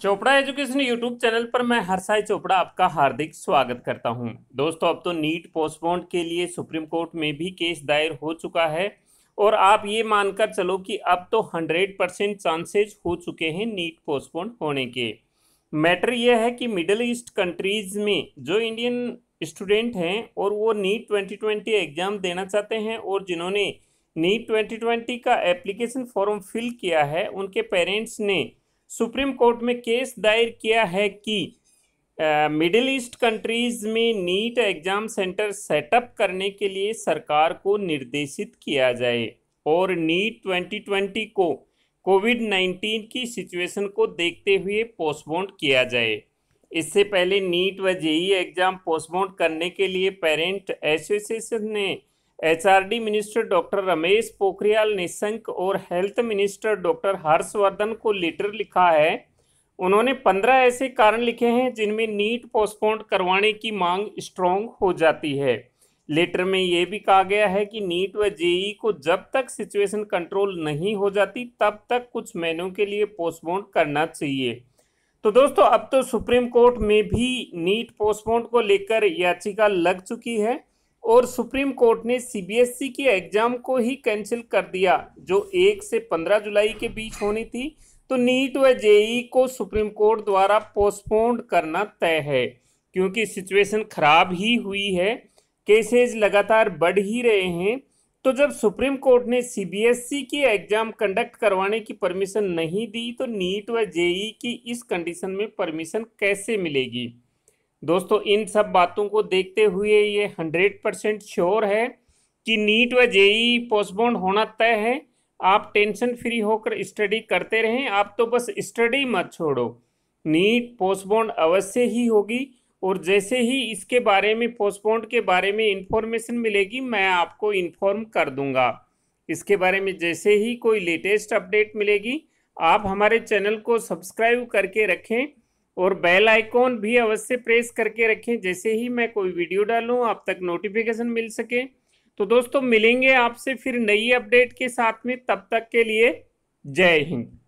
Chopra education YouTube channel पर मैं हरसाई चोपड़ा आपका हार्दिक स्वागत करता हूं। दोस्तों अब तो नीट पोस्टपोन के लिए सुप्रीम कोर्ट में भी केस दायर हो चुका है और आप ये मानकर चलो कि अब तो 100 परसेंट चांसेज हो चुके हैं नीट पोस्टपोन होने के मैटर यह है कि मिडल ईस्ट कंट्रीज़ में जो इंडियन स्टूडेंट हैं और वो नीट ट्वेंटी एग्ज़ाम देना चाहते हैं और जिन्होंने नीट ट्वेंटी का एप्लीकेशन फॉर्म फिल किया है उनके पेरेंट्स ने सुप्रीम कोर्ट में केस दायर किया है कि मिडिल ईस्ट कंट्रीज में नीट एग्ज़ाम सेंटर सेटअप करने के लिए सरकार को निर्देशित किया जाए और नीट 2020 को कोविड 19 की सिचुएशन को देखते हुए पोस्टपोन्ड किया जाए इससे पहले नीट व जेई एग्ज़ाम पोस्टपोन्ड करने के लिए पेरेंट एसोसिएशन ने HRD minister doctor Ramesh Pokhriyal Nishank और हेल्थ मिनिस्टर डॉक्टर हर्षवर्धन को लेटर लिखा है उन्होंने पंद्रह ऐसे कारण लिखे हैं जिनमें नीट पोस्टपोन्ड करवाने की मांग स्ट्रॉन्ग हो जाती है लेटर में ये भी कहा गया है कि नीट व जेई को जब तक सिचुएशन कंट्रोल नहीं हो जाती तब तक कुछ महीनों के लिए पोस्टपोन करना चाहिए तो दोस्तों अब तो सुप्रीम कोर्ट में भी नीट पोस्टपोन को लेकर याचिका लग चुकी है और सुप्रीम कोर्ट ने सीबीएसई की एग्ज़ाम को ही कैंसिल कर दिया जो एक से पंद्रह जुलाई के बीच होनी थी तो नीट व जेई को सुप्रीम कोर्ट द्वारा पोस्टपोन्ड करना तय है क्योंकि सिचुएशन खराब ही हुई है केसेज लगातार बढ़ ही रहे हैं तो जब सुप्रीम कोर्ट ने सीबीएसई की एग्ज़ाम कंडक्ट करवाने की परमिशन नहीं दी तो नीट व जेई की इस कंडीशन में परमिशन कैसे मिलेगी दोस्तों इन सब बातों को देखते हुए ये हंड्रेड परसेंट श्योर है कि नीट व जेई पोस्टबोन्ड होना तय है आप टेंशन फ्री होकर स्टडी करते रहें आप तो बस स्टडी मत छोड़ो नीट पोस्टबोन्ड अवश्य ही होगी और जैसे ही इसके बारे में पोस्टबोन्ड के बारे में इंफॉर्मेशन मिलेगी मैं आपको इन्फॉर्म कर दूंगा इसके बारे में जैसे ही कोई लेटेस्ट अपडेट मिलेगी आप हमारे चैनल को सब्सक्राइब करके रखें और बेल आइकॉन भी अवश्य प्रेस करके रखें जैसे ही मैं कोई वीडियो डालूं आप तक नोटिफिकेशन मिल सके तो दोस्तों मिलेंगे आपसे फिर नई अपडेट के साथ में तब तक के लिए जय हिंद